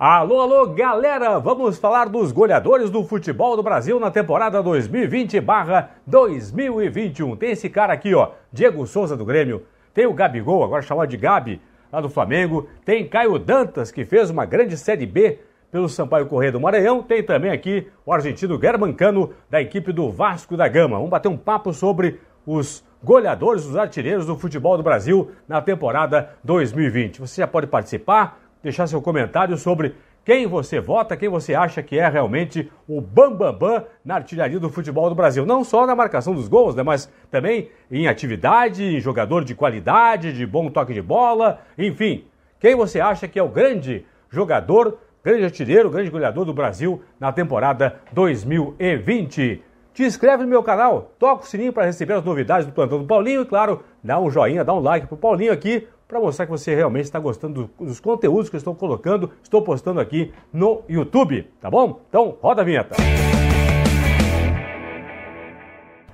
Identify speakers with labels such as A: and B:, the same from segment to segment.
A: Alô, alô, galera! Vamos falar dos goleadores do futebol do Brasil na temporada 2020/2021. Tem esse cara aqui, ó, Diego Souza do Grêmio. Tem o Gabigol, agora chamado de Gabi, lá do Flamengo. Tem Caio Dantas, que fez uma grande Série B pelo Sampaio Correia do Maranhão. Tem também aqui o argentino Germancano, da equipe do Vasco da Gama. Vamos bater um papo sobre os goleadores, os artilheiros do futebol do Brasil na temporada 2020. Você já pode participar deixar seu comentário sobre quem você vota, quem você acha que é realmente o bambambam bam, bam na artilharia do futebol do Brasil. Não só na marcação dos gols, né, mas também em atividade, em jogador de qualidade, de bom toque de bola, enfim. Quem você acha que é o grande jogador, grande artilheiro, grande goleador do Brasil na temporada 2020? Te inscreve no meu canal, toca o sininho para receber as novidades do Plantão do Paulinho e, claro, dá um joinha, dá um like pro Paulinho aqui, para mostrar que você realmente está gostando dos conteúdos que eu estou colocando, estou postando aqui no YouTube, tá bom? Então, roda a vinheta.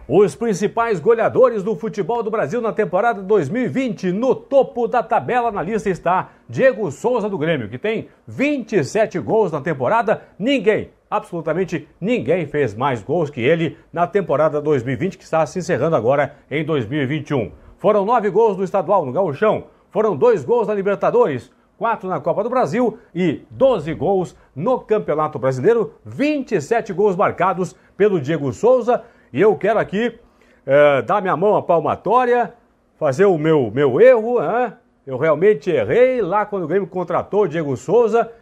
A: Os principais goleadores do futebol do Brasil na temporada 2020, no topo da tabela na lista está Diego Souza do Grêmio, que tem 27 gols na temporada. Ninguém, absolutamente ninguém fez mais gols que ele na temporada 2020, que está se encerrando agora em 2021. Foram nove gols no estadual, no Gauchão, foram dois gols na Libertadores, quatro na Copa do Brasil e 12 gols no Campeonato Brasileiro, 27 gols marcados pelo Diego Souza. E eu quero aqui é, dar minha mão à palmatória, fazer o meu, meu erro. Hein? Eu realmente errei lá quando o Grêmio contratou o Diego Souza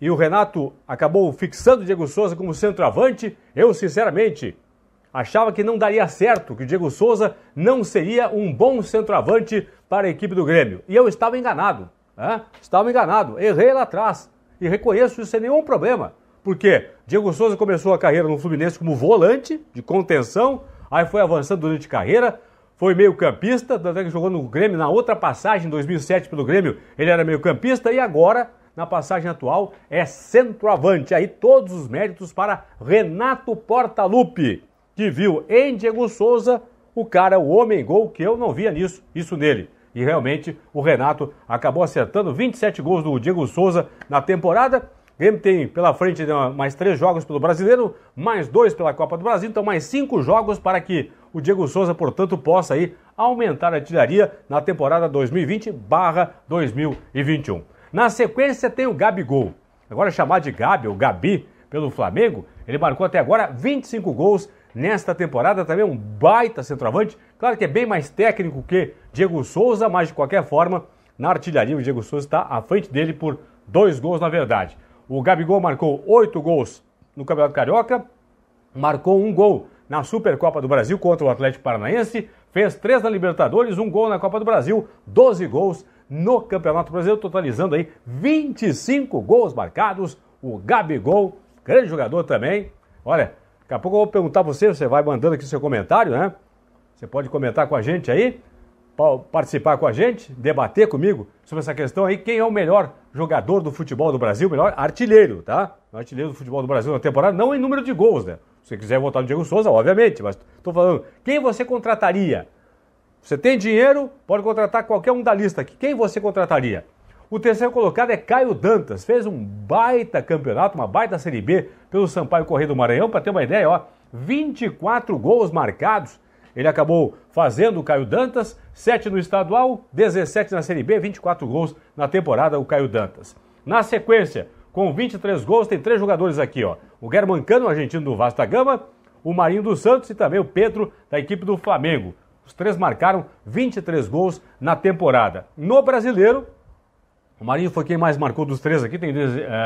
A: e o Renato acabou fixando o Diego Souza como centroavante. Eu, sinceramente, achava que não daria certo, que o Diego Souza não seria um bom centroavante para a equipe do Grêmio. E eu estava enganado, né? estava enganado, errei lá atrás e reconheço isso sem nenhum problema. Porque Diego Souza começou a carreira no Fluminense como volante de contenção, aí foi avançando durante a carreira, foi meio-campista, até que jogou no Grêmio na outra passagem, em 2007 pelo Grêmio, ele era meio-campista e agora, na passagem atual, é centroavante. Aí todos os méritos para Renato Portaluppi que viu em Diego Souza o cara, o homem gol, que eu não via nisso, isso nele. E realmente o Renato acabou acertando 27 gols do Diego Souza na temporada. O Grêmio tem pela frente né, mais três jogos pelo Brasileiro, mais dois pela Copa do Brasil, então mais cinco jogos para que o Diego Souza, portanto, possa aí aumentar a artilharia na temporada 2020/2021. Na sequência tem o Gabigol. Agora chamado de Gabi ou Gabi pelo Flamengo, ele marcou até agora 25 gols nesta temporada, também um baita centroavante. Claro que é bem mais técnico que Diego Souza, mas de qualquer forma, na artilharia o Diego Souza está à frente dele por dois gols, na verdade. O Gabigol marcou oito gols no Campeonato Carioca, marcou um gol na Supercopa do Brasil contra o Atlético Paranaense, fez três na Libertadores, um gol na Copa do Brasil, 12 gols no Campeonato Brasileiro, totalizando aí 25 gols marcados. O Gabigol, grande jogador também. Olha, Daqui a pouco eu vou perguntar a você, você vai mandando aqui seu comentário, né? Você pode comentar com a gente aí, participar com a gente, debater comigo sobre essa questão aí, quem é o melhor jogador do futebol do Brasil, melhor artilheiro, tá? Artilheiro do futebol do Brasil na temporada, não em número de gols, né? Se você quiser votar no Diego Souza, obviamente, mas estou falando, quem você contrataria? Você tem dinheiro, pode contratar qualquer um da lista aqui. Quem você contrataria? O terceiro colocado é Caio Dantas, fez um baita campeonato, uma baita Série B pelo Sampaio Correio do Maranhão, para ter uma ideia, ó, 24 gols marcados. Ele acabou fazendo o Caio Dantas, 7 no estadual, 17 na Série B, 24 gols na temporada o Caio Dantas. Na sequência, com 23 gols, tem três jogadores aqui, ó. O Germancano, argentino do Vasta Gama, o Marinho dos Santos e também o Pedro da equipe do Flamengo. Os três marcaram 23 gols na temporada. No brasileiro, Marinho foi quem mais marcou dos três aqui, tem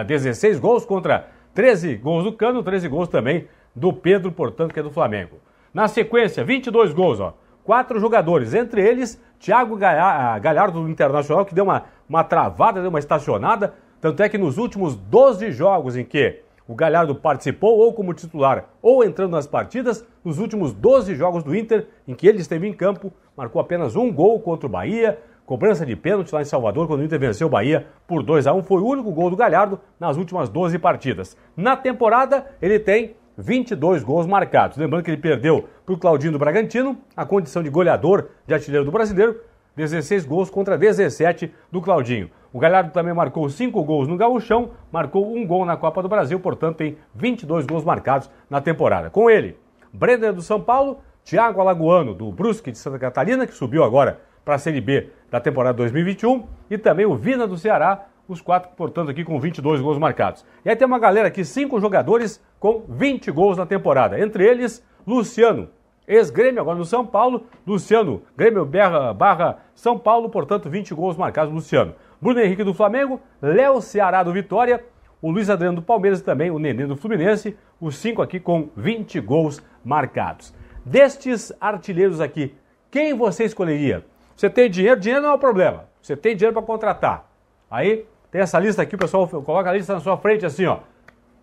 A: 16 eh, gols contra 13 gols do Cano, 13 gols também do Pedro, portanto, que é do Flamengo. Na sequência, 22 gols, ó. Quatro jogadores, entre eles Thiago ah, Galhardo do Internacional, que deu uma, uma travada, deu uma estacionada. Tanto é que nos últimos 12 jogos em que o Galhardo participou ou como titular ou entrando nas partidas, nos últimos 12 jogos do Inter em que ele esteve em campo, marcou apenas um gol contra o Bahia. Cobrança de pênalti lá em Salvador, quando o Inter venceu o Bahia por 2 a 1 foi o único gol do Galhardo nas últimas 12 partidas. Na temporada, ele tem 22 gols marcados. Lembrando que ele perdeu para o Claudinho do Bragantino, a condição de goleador de artilheiro do brasileiro, 16 gols contra 17 do Claudinho. O Galhardo também marcou 5 gols no Gaúchão, marcou um gol na Copa do Brasil, portanto tem 22 gols marcados na temporada. Com ele, Brenner do São Paulo, Tiago Alagoano, do Brusque de Santa Catarina, que subiu agora para a Série B da temporada 2021, e também o Vina do Ceará, os quatro, portanto, aqui com 22 gols marcados. E aí tem uma galera aqui, cinco jogadores com 20 gols na temporada. Entre eles, Luciano, ex-grêmio, agora no São Paulo. Luciano, Grêmio barra, barra São Paulo, portanto, 20 gols marcados, Luciano. Bruno Henrique do Flamengo, Léo Ceará do Vitória, o Luiz Adriano do Palmeiras e também o Nenê do Fluminense, os cinco aqui com 20 gols marcados. Destes artilheiros aqui, quem você escolheria? Você tem dinheiro? Dinheiro não é o um problema. Você tem dinheiro para contratar. Aí tem essa lista aqui, o pessoal coloca a lista na sua frente assim, ó.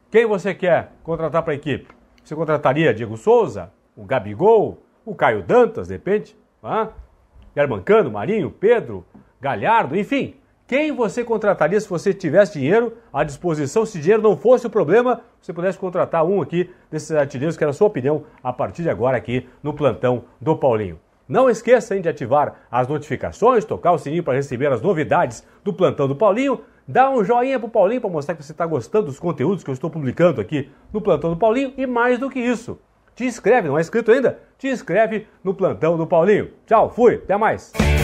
A: Quem você quer contratar para a equipe? Você contrataria Diego Souza, o Gabigol, o Caio Dantas, de repente, ah? Germancano, Marinho, Pedro, Galhardo, enfim. Quem você contrataria se você tivesse dinheiro à disposição, se dinheiro não fosse o problema você pudesse contratar um aqui desses artilheiros, que era a sua opinião, a partir de agora aqui no plantão do Paulinho. Não esqueça hein, de ativar as notificações, tocar o sininho para receber as novidades do plantão do Paulinho. Dá um joinha pro Paulinho para mostrar que você está gostando dos conteúdos que eu estou publicando aqui no plantão do Paulinho. E mais do que isso, te inscreve, não é inscrito ainda? Te inscreve no plantão do Paulinho. Tchau, fui, até mais.